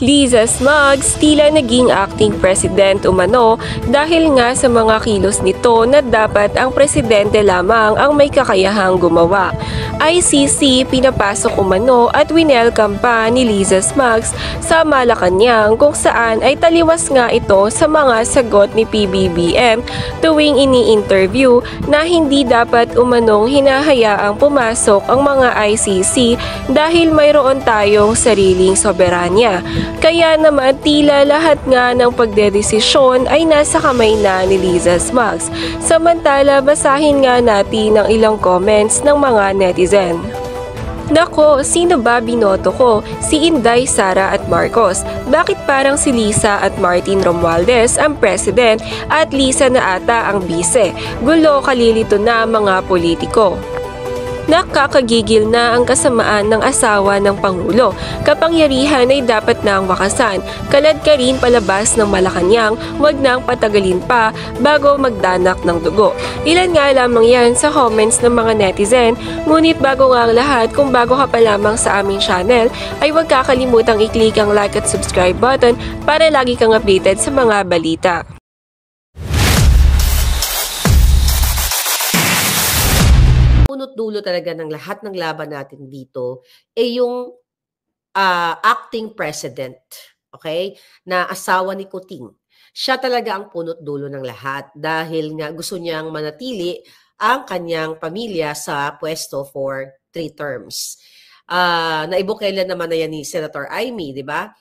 Liza Smugs tila naging acting president umano dahil nga sa mga kilos nito na dapat ang presidente lamang ang may kakayahang gumawa. ICC pinapasok umano at winelcome pa ni Liza Smugs sa Malacanang kung saan ay taliwas nga ito sa mga sagot ni PBBM tuwing ini-interview na hindi dapat umanong hinahayaang pumasok ang mga ICC dahil mayroon tayong sariling soberanya. Kaya naman tila lahat nga ng pagdedesisyon ay nasa kamay na ni Liza Smax. Samantala, basahin nga natin ang ilang comments ng mga netizen. Nako, sino ba binoto ko? Si Inday, Sara at Marcos. Bakit parang si Lisa at Martin Romualdez ang president at Lisa na ata ang bise? Gulo, kalilito na mga politiko. Nakakagigil na ang kasamaan ng asawa ng Pangulo. Kapangyarihan ay dapat na ang wakasan. Kalad ka rin palabas ng Malacanang, wag nang patagalin pa bago magdanak ng dugo. Ilan nga lamang yan sa comments ng mga netizen, ngunit bago nga ang lahat, kung bago ka pa lamang sa aming channel, ay huwag kakalimutang i-click ang like at subscribe button para lagi kang updated sa mga balita. punot dulo talaga ng lahat ng laban natin dito ay eh yung uh, acting president, okay, na asawa ni Kuting. Siya talaga ang punot dulo ng lahat dahil nga gusto niyang manatili ang kanyang pamilya sa pwesto for three terms. Uh, ah, naibukailan naman na yan ni Senator Amy, di ba?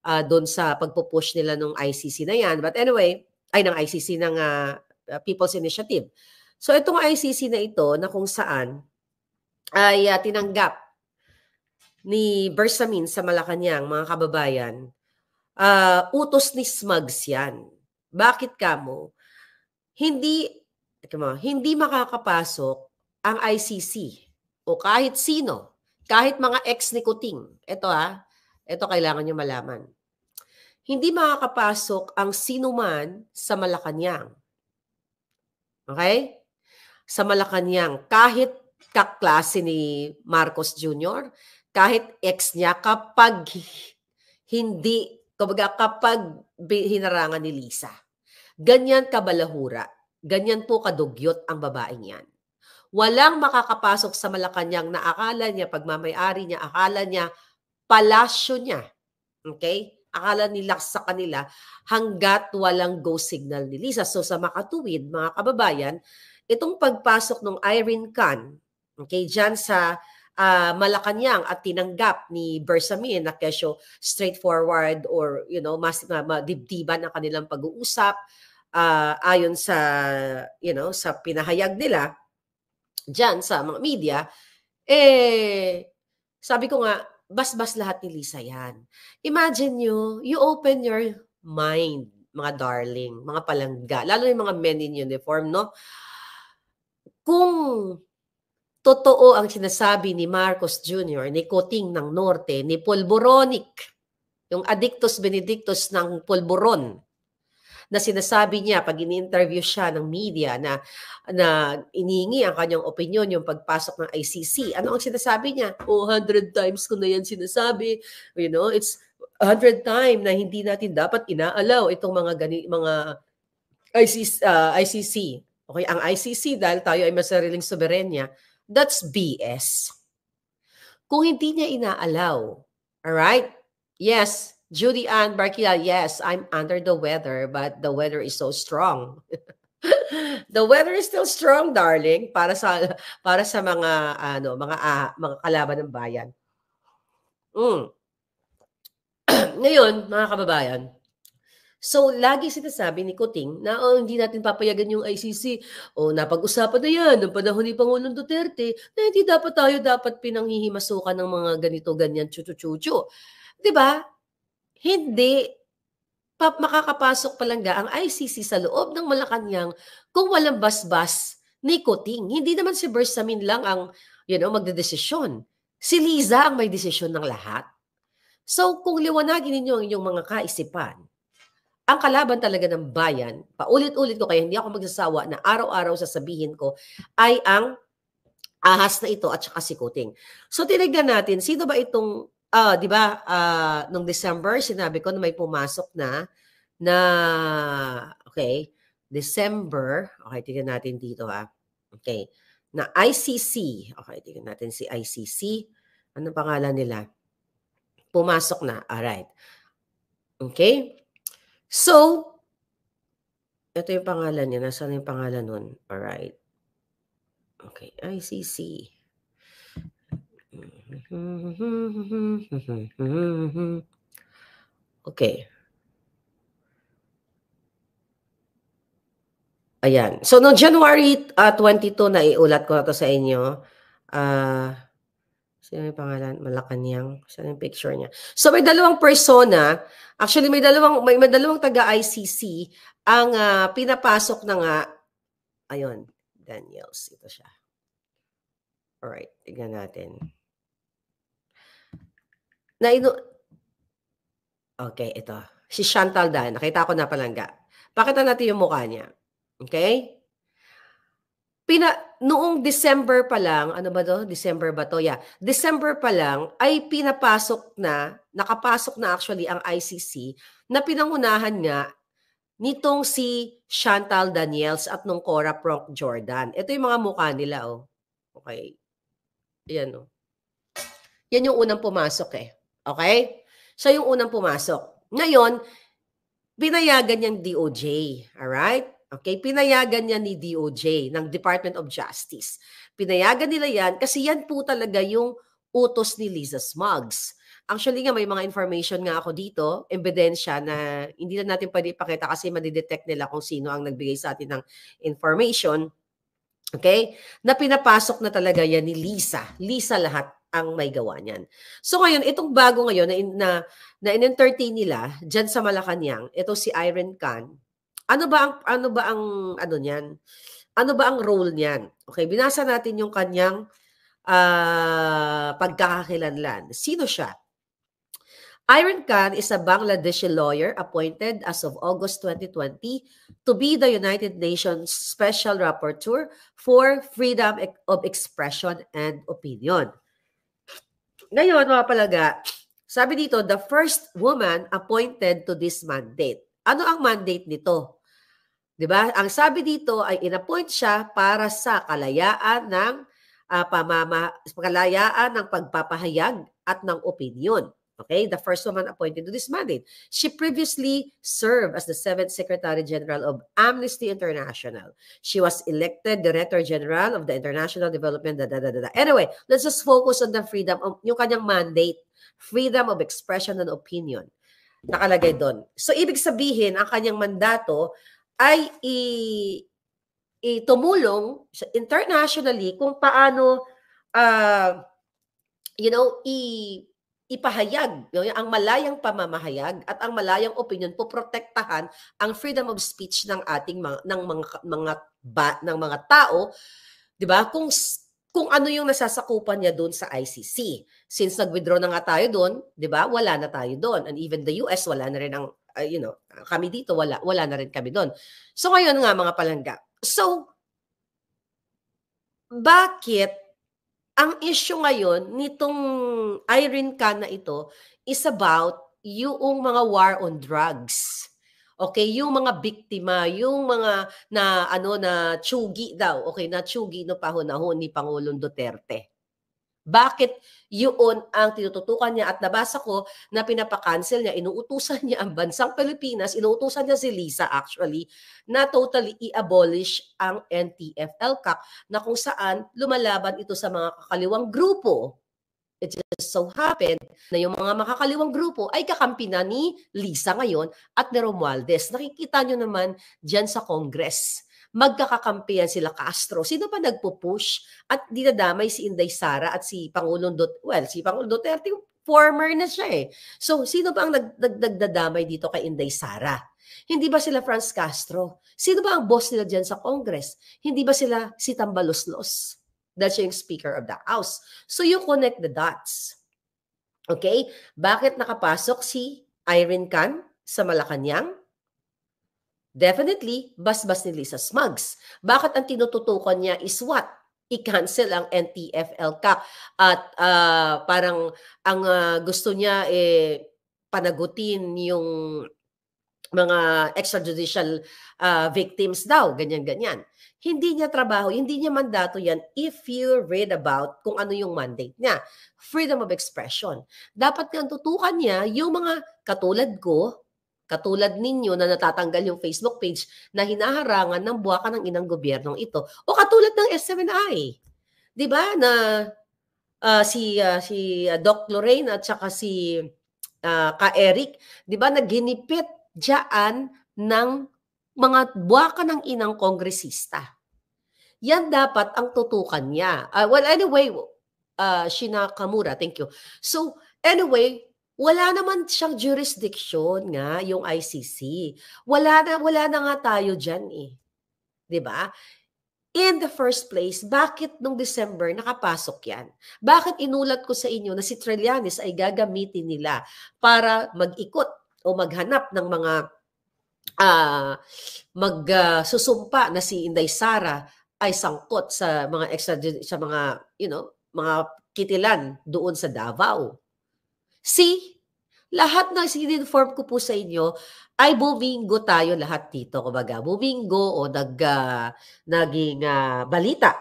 Uh, doon sa pagpupush nila ng ICC na yan. But anyway, ay ng ICC ng uh, People's Initiative. So itong ICC na ito na kung saan ay uh, tinanggap ni Bersamin sa Malacanang mga kababayan, uh, utos ni Smugs yan. Bakit kamo? Hindi, mo, hindi makakapasok ang ICC o kahit sino, kahit mga ex ni Kuting. Ito ha, ah, ito kailangan nyo malaman. Hindi makakapasok ang sinuman sa Malacanang. Okay? sa Malacanang kahit kaklase ni Marcos Jr., kahit ex niya, kapag hindi, kumbaga kapag hinarangan ni Lisa. Ganyan kabalahura, ganyan po kadugyot ang babaeng yan. Walang makakapasok sa Malacanang na akala niya, pagmamayari niya, akala niya, palasyo niya. Okay? akala nila sa kanila hanggat walang go signal ni Lisa. So sa makatuwid, mga kababayan, itong pagpasok ng Irene Khan, okay, dyan sa uh, Malacanang at tinanggap ni Bersamin na kesyo straightforward or you know mas uh, madibdiban ang kanilang pag-uusap uh, ayon sa you know sa pinahayag nila diyan sa mga media eh sabi ko nga basbas -bas lahat ni Lisa yan imagine you you open your mind mga darling, mga palangga, lalo yung mga men in uniform, no? kung totoo ang sinasabi ni Marcos Jr., ni Coting ng Norte, ni Polboronic, yung Adictus Benedictus ng Polboron, na sinasabi niya pag ini-interview siya ng media na na iningi ang kanyang opinion yung pagpasok ng ICC. Ano ang sinasabi niya? Oh, 100 times ko na yan sinasabi. You know, it's 100 time na hindi natin dapat inaalaw itong mga gani, mga ICC, uh, ah, ICC okay, ang ICC dahil tayo ay may sariling soberenya, that's BS. Kung hindi niya inaalaw, all right? Yes, Judy Ann Barkila, yes, I'm under the weather, but the weather is so strong. the weather is still strong, darling, para sa para sa mga ano, mga uh, mga kalaban ng bayan. Mm. Ngayon, mga kababayan, So, lagi sinasabi ni Kuting na oh, hindi natin papayagan yung ICC o oh, napag-usapan na yan ng panahon ni Pangulong Duterte na hindi dapat tayo dapat pinanghihimasukan ng mga ganito, ganyan, chuchu-chuchu. Di ba? Hindi pa, makakapasok palangga ang ICC sa loob ng Malacanang kung walang basbas ni Kuting. Hindi naman si Bersamin lang ang you know, magdedesisyon. Si Liza ang may desisyon ng lahat. So, kung liwanagin ninyo ang inyong mga kaisipan, ang kalaban talaga ng bayan, paulit-ulit ko kaya hindi ako magsasawa na araw-araw sasabihin ko, ay ang ahas na ito at saka sikuting. So tinignan natin, sino ba itong, uh, di ba, uh, nung December, sinabi ko na may pumasok na, na, okay, December, okay, tignan natin dito ha, okay, na ICC, okay, tignan natin si ICC, ano pangalan nila? Pumasok na, alright. Okay? So, ito yung pangalan niya. Nasaan yung pangalan nun? Alright. Okay, ICC. Okay. Ayan. So, no January uh, ah, 22 na iulat ko na to sa inyo. Ah... Uh, Sino yung pangalan? Malacanang. Sino yung picture niya? So may dalawang persona. Actually, may dalawang, may, may dalawang taga-ICC ang uh, pinapasok na nga. Ayun, Daniels. Ito siya. All right, tignan natin. Na ino... Okay, ito. Si Chantal Dan. Nakita ko na palangga. Pakita natin yung mukha niya. Okay? Pina noong December pa lang, ano ba to? December ba to? Yeah. December pa lang ay pinapasok na, nakapasok na actually ang ICC na pinangunahan nga nitong si Chantal Daniels at nung Cora Proc Jordan. Ito yung mga mukha nila, oh. Okay. Yan, oh. Yan yung unang pumasok, eh. Okay? Siya yung unang pumasok. Ngayon, binayagan niyang DOJ. Alright? Okay, pinayagan niya ni DOJ ng Department of Justice. Pinayagan nila yan kasi yan po talaga yung utos ni Lisa Smugs. Actually nga, may mga information nga ako dito, ebidensya na hindi na natin pwede ipakita kasi madidetect nila kung sino ang nagbigay sa atin ng information. Okay? Na pinapasok na talaga yan ni Lisa. Lisa lahat ang may gawa niyan. So ngayon, itong bago ngayon na, na, na in-entertain nila dyan sa Malacanang, ito si Iron Khan, ano ba ang ano ba ang ano niyan? Ano ba ang role niyan? Okay, binasa natin yung kanyang uh, pagkakakilanlan. Sino siya? Iron Khan is a Bangladeshi lawyer appointed as of August 2020 to be the United Nations Special Rapporteur for Freedom of Expression and Opinion. Ngayon, mga palaga, sabi dito, the first woman appointed to this mandate. Ano ang mandate nito? 'Di ba? Ang sabi dito ay inappoint siya para sa kalayaan ng uh, pamama kalayaan ng pagpapahayag at ng opinion. Okay, the first woman appointed to this mandate. She previously served as the seventh Secretary General of Amnesty International. She was elected Director General of the International Development. Da, da, da, da. Anyway, let's just focus on the freedom, of, yung kanyang mandate, freedom of expression and opinion. Nakalagay doon. So, ibig sabihin, ang kanyang mandato ay i, i internationally kung paano uh, you know, i ipahayag no, ang malayang pamamahayag at ang malayang opinion po protektahan ang freedom of speech ng ating mga, ng mga mga ba, ng mga tao 'di ba kung kung ano yung nasasakupan niya doon sa ICC since nagwithdraw na nga tayo doon 'di ba wala na tayo doon and even the US wala na rin ang uh, you know, ah, kami dito, wala, wala na rin kami doon. So ngayon nga mga palangga, so bakit ang issue ngayon nitong Irene Khan na ito is about yung mga war on drugs. Okay, yung mga biktima, yung mga na ano na tsugi daw, okay, na tsugi no pahon-ahon ni Pangulong Duterte. Bakit yun ang tinututukan niya at nabasa ko na pinapakancel niya, inuutusan niya ang bansang Pilipinas, inuutusan niya si Lisa actually, na totally i-abolish ang NTF-LCAC na kung saan lumalaban ito sa mga kakaliwang grupo. It just so happened na yung mga makakaliwang grupo ay kakampi ni Lisa ngayon at ni Romualdez. Nakikita nyo naman dyan sa Congress magkakakampihan sila Castro. Sino pa nagpo-push at dinadamay si Inday Sara at si Pangulong Duterte? Well, si Pangulong Duterte, former na siya eh. So, sino pa ang nag nag nagdadamay dito kay Inday Sara? Hindi ba sila Franz Castro? Sino ba ang boss nila dyan sa Congress? Hindi ba sila si Tambaloslos? Dahil siya yung Speaker of the House. So, you connect the dots. Okay? Bakit nakapasok si Irene Khan sa Malacanang? Definitely, basbas ni Lisa Smugs. Bakit ang tinututukan niya is what? i-cancel ang NTFL Cup at uh, parang ang uh, gusto niya eh panagutin yung mga extrajudicial uh, victims daw, ganyan-ganyan. Hindi niya trabaho, hindi niya mandato yan if you read about kung ano yung mandate niya. Freedom of expression. Dapat nga tutukan niya yung mga katulad ko, katulad ninyo na natatanggal yung Facebook page na hinaharangan ng buwakan ng inang gobyernong ito o katulad ng S7I 'di ba na uh, si uh, si Doc Lorraine at saka si uh, ka Eric 'di ba naghinipit diyan ng mga buwakan ng inang kongresista yan dapat ang tutukan niya. Uh, well, anyway, uh, Shina Kamura, thank you. So, anyway, wala naman siyang jurisdiction nga yung ICC. Wala na wala na nga tayo diyan eh. 'Di ba? In the first place, bakit nung December nakapasok yan? Bakit inulat ko sa inyo na si Trillanes ay gagamitin nila para mag-ikot o maghanap ng mga uh, magsusumpa uh, na si Inday Sara ay sangkot sa mga extra sa mga you know mga kitilan doon sa Davao. See, lahat ng sininform ko po sa inyo ay bumingo tayo lahat dito. Kumbaga, bumingo o nag, uh, naging uh, balita.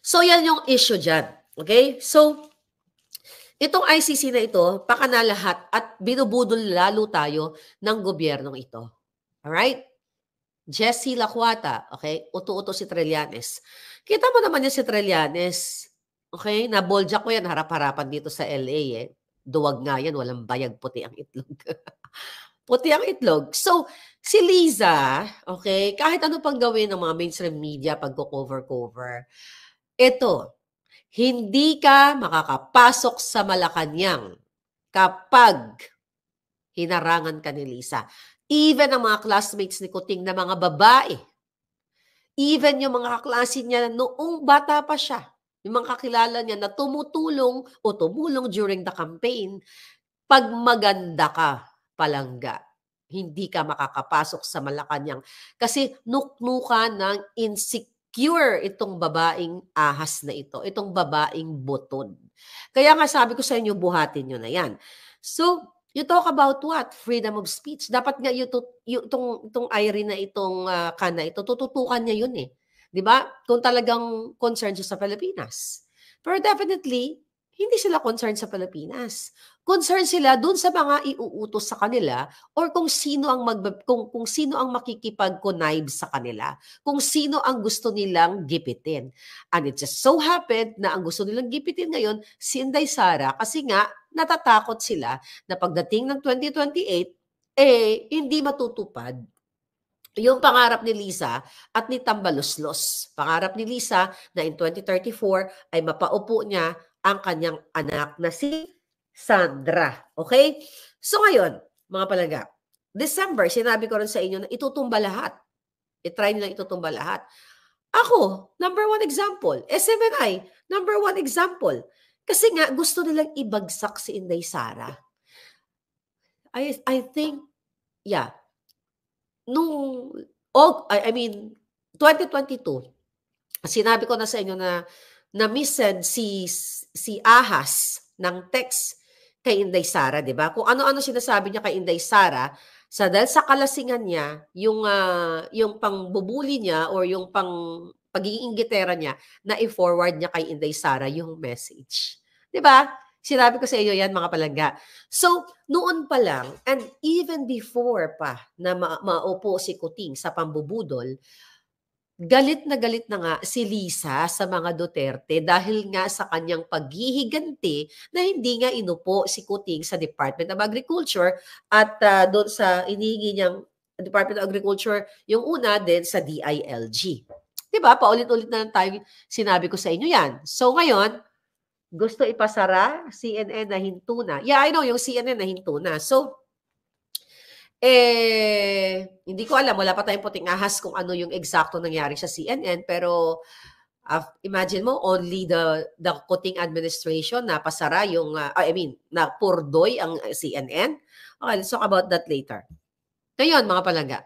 So, yan yung issue dyan. Okay? So, itong ICC na ito, pakanalahat at binubudol lalo tayo ng gobyernong ito. Alright? Jesse Lacuata, okay? Uto-uto si Trillanes. Kita mo naman yan si Trillanes Okay? Na Nabolja ko yan, harap-harapan dito sa LA eh. Duwag nga yan, walang bayag, puti ang itlog. puti ang itlog. So, si Liza, okay, kahit ano pang gawin ng mga mainstream media pagko-cover-cover, ito, hindi ka makakapasok sa Malacanang kapag hinarangan ka ni Liza. Even ang mga classmates ni Kuting na mga babae, even yung mga kaklase niya noong bata pa siya, yung mga kakilala niya na tumutulong o tumulong during the campaign, pag maganda ka, palangga, hindi ka makakapasok sa Malacanang. Kasi nuknuka ng insecure itong babaeng ahas na ito, itong babaeng butod. Kaya nga sabi ko sa inyo, buhatin nyo na yan. So, You talk about what? Freedom of speech. Dapat nga yung, yung, itong, itong Irene na itong uh, ah, kana ito, tututukan niya yun eh. 'Di ba? Kung talagang concerned siya sa Pilipinas. Pero definitely, hindi sila concerned sa Pilipinas. Concerned sila doon sa mga iuutos sa kanila or kung sino ang mag kung, kung sino ang makikipag sa kanila, kung sino ang gusto nilang gipitin. And it just so happened na ang gusto nilang gipitin ngayon si Inday Sara kasi nga natatakot sila na pagdating ng 2028 eh hindi matutupad yung pangarap ni Lisa at ni Tambaloslos. Pangarap ni Lisa na in 2034 ay mapaupo niya ang kanyang anak na si Sandra. Okay? So ngayon, mga palaga, December, sinabi ko rin sa inyo na itutumba lahat. I-try nilang itutumba lahat. Ako, number one example. SMNI, number one example. Kasi nga, gusto nilang ibagsak si Inday Sara. I, I think, yeah, nung, oh, I mean, 2022, sinabi ko na sa inyo na na-missed si, si Ahas ng text kay Inday Sara, di ba? Kung ano-ano sinasabi niya kay Inday Sara, sa dahil sa kalasingan niya, yung uh, yung pangbubuli niya or yung pang pagiging inggitera niya na i-forward niya kay Inday Sara yung message. 'Di ba? Sinabi ko sa iyo yan mga palangga. So, noon pa lang, and even before pa na ma- maupo si Kuting sa pambubudol, galit na galit na nga si Lisa sa mga Duterte dahil nga sa kanyang paghihiganti na hindi nga inupo si Kuting sa Department of Agriculture at uh, doon sa inihingi niyang Department of Agriculture, yung una din sa DILG. 'Di ba? Paulit-ulit na lang tayo sinabi ko sa inyo 'yan. So ngayon, gusto ipasara, CNN na hinto na. Yeah, I know, yung CNN na hinto na. So, eh, hindi ko alam, wala pa tayong puting ahas kung ano yung eksakto nangyari sa CNN, pero uh, imagine mo, only the, the Kuting administration na pasara yung, uh, I mean, na purdoy ang CNN. Okay, let's talk about that later. Ngayon, mga palangga,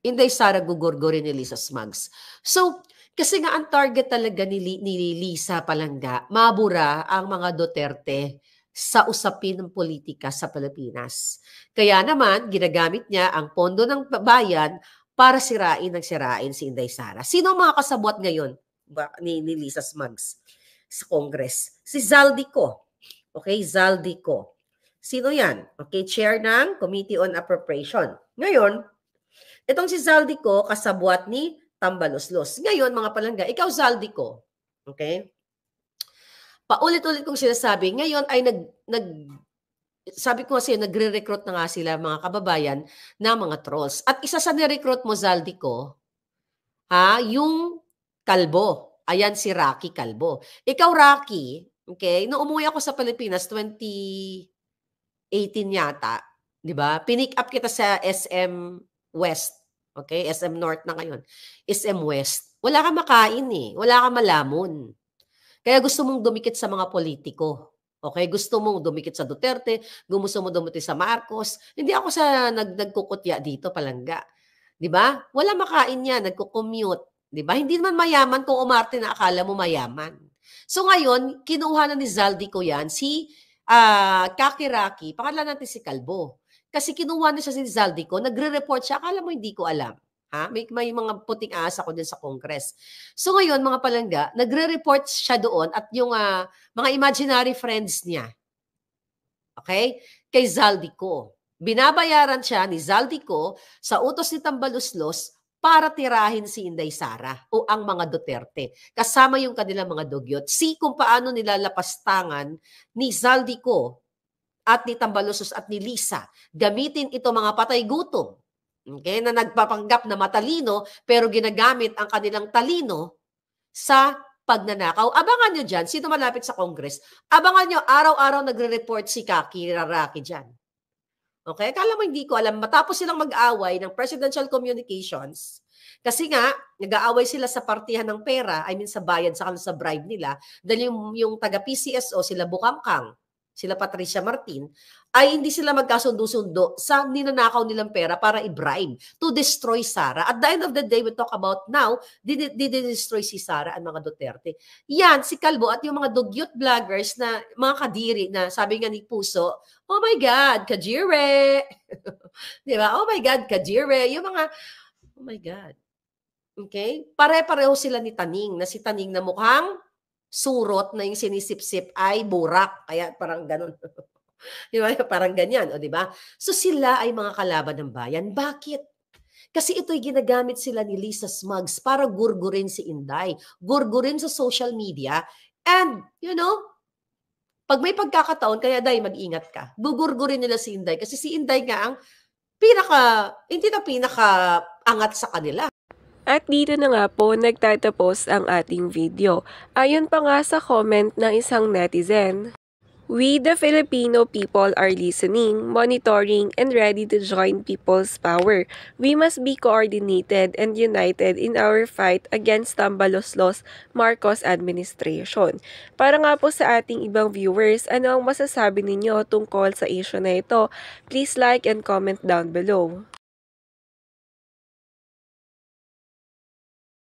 Inday Sara gugurgurin ni Lisa Smugs. So, kasi nga ang target talaga ni, ni Lisa Palanga, mabura ang mga Duterte sa usapin ng politika sa Pilipinas. Kaya naman, ginagamit niya ang pondo ng bayan para sirain ng sirain si Inday Sara. Sino ang mga kasabwat ngayon ba, ni, ni Lisa Smugs sa Congress? Si Zaldico. Okay, Zaldico. Sino yan? Okay, chair ng Committee on Appropriation. Ngayon, itong si Zaldico kasabwat ni tambaloslos. Ngayon, mga palangga, ikaw saldi ko. Okay? Paulit-ulit kong sinasabi, ngayon ay nag, nag sabi ko kasi nagre-recruit na nga sila mga kababayan na mga trolls. At isa sa ni-recruit mo, Zaldi ko, ha, yung Kalbo. Ayan si Rocky Kalbo. Ikaw, Rocky, okay, nung umuwi ako sa Pilipinas, 2018 yata, di ba? Pinick up kita sa SM West Okay? SM North na ngayon. SM West. Wala kang makain eh. Wala kang malamon. Kaya gusto mong dumikit sa mga politiko. Okay, gusto mong dumikit sa Duterte, gusto mong dumikit sa Marcos. Hindi ako sa nag nagkukutya dito palangga. 'Di ba? Wala makain niya, nagko-commute, 'di ba? Hindi naman mayaman kung umarte na akala mo mayaman. So ngayon, kinuha na ni Zaldi ko 'yan si uh, ah, Kakiraki, pangalan natin si Kalbo. Kasi kinuha na siya si Rizaldi ko, nagre-report siya, akala mo hindi ko alam. Ha? May, may mga puting asa ko din sa Congress. So ngayon, mga palangga, nagre-report siya doon at yung uh, mga imaginary friends niya. Okay? Kay Zaldico. Binabayaran siya ni Zaldico sa utos ni Tambaluslos para tirahin si Inday Sara o ang mga Duterte. Kasama yung kanilang mga dugyot. Si kung paano nilalapastangan ni Zaldico at ni Tambalusos at ni Lisa. Gamitin ito mga patay gutom okay, na nagpapanggap na matalino pero ginagamit ang kanilang talino sa pagnanakaw. Abangan nyo dyan, sino malapit sa Congress, abangan nyo, araw-araw nagre-report si Kaki Raraki dyan. Okay? Kala mo hindi ko alam. Matapos silang mag-away ng presidential communications, kasi nga, nag-aaway sila sa partihan ng pera, I mean sa bayad, sa sa bribe nila, dahil yung, yung taga-PCSO, sila Bukangkang, sila Patricia Martin, ay hindi sila magkasundo-sundo sa ninanakaw nilang pera para i-bribe to destroy Sara. At the end of the day, we talk about now, did, did destroy si Sara at mga Duterte. Yan, si Calvo at yung mga dugyot vloggers na mga kadiri na sabi nga ni Puso, oh my God, Kajire! Di ba? Oh my God, Kajire! Yung mga, oh my God. Okay? Pare-pareho sila ni Taning, na si Taning na mukhang surot na yung sinisipsip ay burak. Kaya parang ganun. Di ba? Parang ganyan, o di ba? So sila ay mga kalaban ng bayan. Bakit? Kasi ito'y ginagamit sila ni Lisa Smugs para gurgurin si Inday, gurgurin sa social media, and, you know, pag may pagkakataon, kaya Day, mag-ingat ka. Gugurgurin nila si Inday. Kasi si Inday nga ang pinaka, hindi na pinaka angat sa kanila. At dito na nga po nagtatapos ang ating video. Ayon pa nga sa comment ng isang netizen, We the Filipino people are listening, monitoring, and ready to join people's power. We must be coordinated and united in our fight against Tambaloslos Marcos administration. Para nga po sa ating ibang viewers, ano ang masasabi ninyo tungkol sa issue na ito? Please like and comment down below.